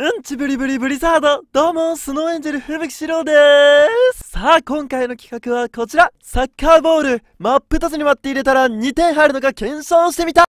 うんちぶりぶりブリザードどうも、スノーエンジェルきし史郎でーすさあ、今回の企画はこちらサッカーボール、真っ二つに割って入れたら2点入るのか検証してみた